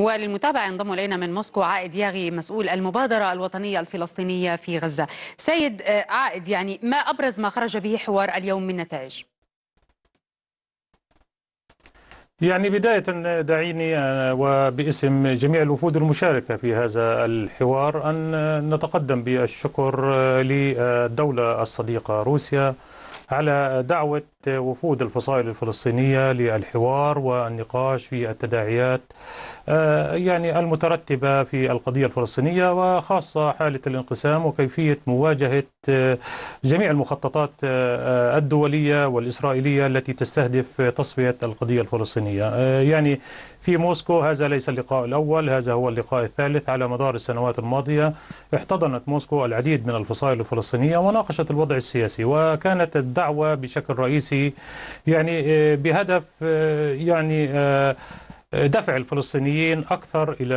وللمتابعة ينضم إلينا من موسكو عائد ياغي مسؤول المبادرة الوطنية الفلسطينية في غزة سيد آه، عائد يعني ما أبرز ما خرج به حوار اليوم من نتائج؟ يعني بداية دعيني آه، وباسم جميع الوفود المشاركة في هذا الحوار أن نتقدم بالشكر آه، للدولة الصديقة روسيا على دعوة وفود الفصائل الفلسطينية للحوار والنقاش في التداعيات آه، يعني المترتبة في القضية الفلسطينية وخاصة حالة الانقسام وكيفية مواجهة آه، جميع المخططات آه، الدولية والإسرائيلية التي تستهدف تصفية القضية الفلسطينية يعني في موسكو هذا ليس اللقاء الأول هذا هو اللقاء الثالث على مدار السنوات الماضية احتضنت موسكو العديد من الفصائل الفلسطينية وناقشت الوضع السياسي وكانت الدعوة بشكل رئيسي يعني آه، بهدف آه، يعني آه، دفع الفلسطينيين أكثر إلى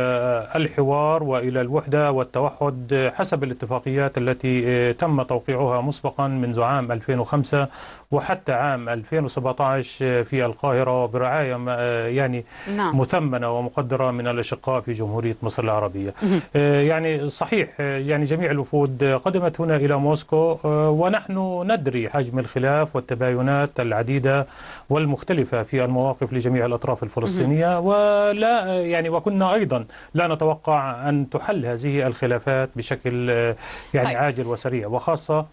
الحوار وإلى الوحدة والتوحد حسب الاتفاقيات التي آه، تم توقيعها مسبقا منذ عام 2005 وحتى عام 2017 آه، في القاهرة برعاية آه، يعني نعم. مثمنة ومقدرة من الأشقاء في جمهورية مصر العربية يعني صحيح يعني جميع الوفود قدمت هنا إلى موسكو ونحن ندري حجم الخلاف والتباينات العديدة والمختلفة في المواقف لجميع الأطراف الفلسطينية ولا يعني وكنا أيضا لا نتوقع أن تحل هذه الخلافات بشكل آه، يعني طيب. عاجل وسريع وخاصة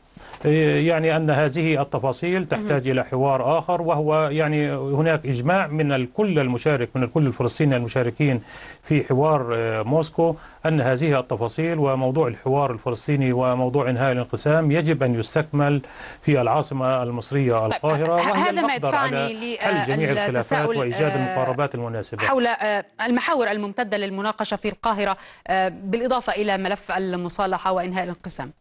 إيه، يعني أن هذه التفاصيل تحتاج إلى حوار آخر وهو يعني هناك إجماع من الكل المشارك من الكل الفلسطيني المشاركين في حوار آه، موسكو أن هذه التفاصيل وموضوع الحوار الفلسطيني وموضوع إنهاء الانقسام يجب أن يستكمل في العاصمة المصرية طيب، القاهرة وهي هذا ما يدفعني حل جميع الخلافات وإيجاد آه، المقاربات المناسبة حول آه، المحاور الممتدة للمناقشة في القاهرة بالإضافة إلى ملف المصالحة وإنهاء الانقسام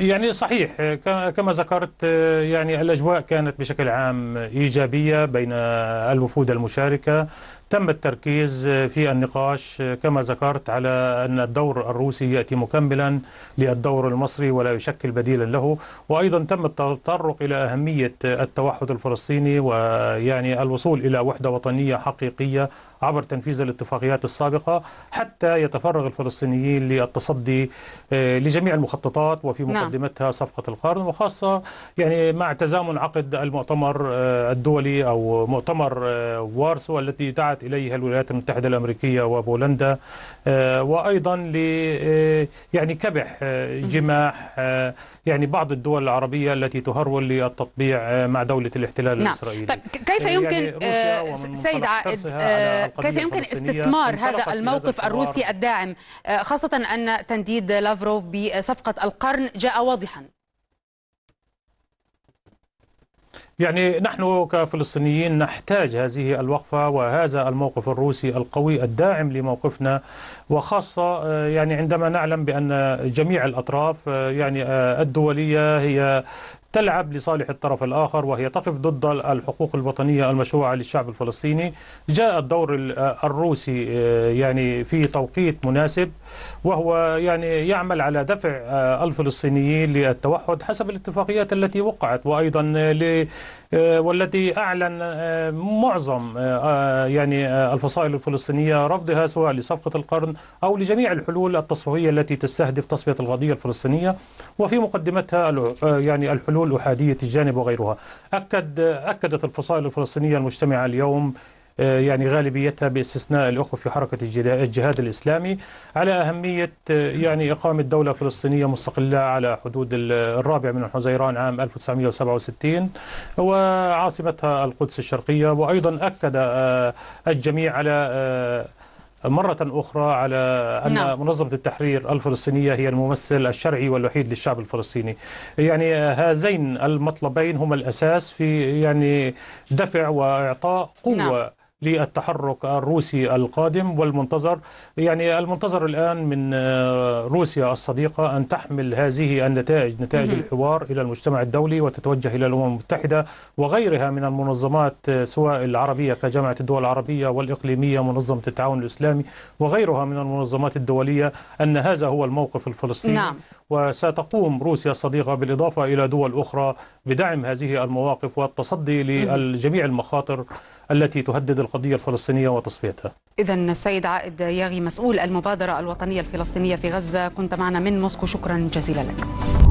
يعني صحيح كما ذكرت يعني الأجواء كانت بشكل عام إيجابية بين الوفود المشاركة تم التركيز في النقاش كما ذكرت على أن الدور الروسي يأتي مكملا للدور المصري ولا يشكل بديلا له وأيضا تم التطرق إلى أهمية التوحد الفلسطيني ويعني الوصول إلى وحدة وطنية حقيقية عبر تنفيذ الاتفاقيات السابقة حتى يتفرغ الفلسطينيين للتصدي آه، لجميع المخططات وفي نعم. مقدمتها صفقة القرن وخاصة يعني مع تزامن عقد المؤتمر آه، الدولي أو مؤتمر آه، وارسو التي دعت اليها الولايات المتحده الامريكيه وبولندا آه، وايضا ل آه، يعني كبح آه، جماح يعني بعض الدول العربيه التي تهرول للتطبيع مع دوله الاحتلال نعم. الاسرائيلي طيب يعني كيف يمكن يعني سيد عائد كيف يمكن استثمار هذا الموقف الروسي الداعم خاصه ان تنديد لافروف بصفقه القرن جاء واضحا يعني نحن كفلسطينيين نحتاج هذه الوقفة وهذا الموقف الروسي القوي الداعم لموقفنا وخاصة آه، يعني عندما نعلم بأن جميع الأطراف آه، يعني آه، الدولية هي تلعب لصالح الطرف الآخر وهي تقف ضد الحقوق الوطنية المشروعة للشعب الفلسطيني جاء الدور الروسي يعني في توقيت مناسب وهو يعني يعمل على دفع الفلسطينيين للتوحد حسب الاتفاقيات التي وقعت وأيضا آه، والتي أعلن آه، معظم آه، يعني الفصائل الفلسطينية رفضها سواء لصفقة القرن أو لجميع الحلول التصفية التي تستهدف تصفية القضية الفلسطينية وفي مقدمتها يعني الحلول أحادية الجانب وغيرها أكد أكدت الفصائل الفلسطينية المجتمعة اليوم آه، يعني غالبيتها باستثناء الأخوة في حركة الجهاد الإسلامي على أهمية آه، يعني إقامة دولة فلسطينية مستقلة على حدود الرابع من حزيران عام 1967 وعاصمتها القدس الشرقية وأيضا أكد آه، الجميع على مرة أخرى على أن نعم. منظمة التحرير الفلسطينية هي الممثل الشرعي والوحيد للشعب الفلسطيني يعني هذين المطلبين هما الأساس في يعني دفع وإعطاء قوة نعم. للتحرك الروسي القادم والمنتظر يعني المنتظر الآن من آه، روسيا الصديقة أن تحمل هذه النتائج نتائج الحوار إلى المجتمع الدولي وتتوجه إلى الأمم المتحدة وغيرها من المنظمات آه، سواء العربية كجامعة الدول العربية والإقليمية منظمة التعاون الإسلامي وغيرها من المنظمات الدولية أن هذا هو الموقف الفلسطيني نعم. وستقوم روسيا الصديقة بالإضافة إلى دول أخرى بدعم هذه المواقف والتصدي لجميع المخاطر التي تهدد القضية الفلسطينية وتصفيتها إذا السيد عائد ياغي مسؤول المبادرة الوطنية الفلسطينية في غزة كنت معنا من موسكو شكرا جزيلا لك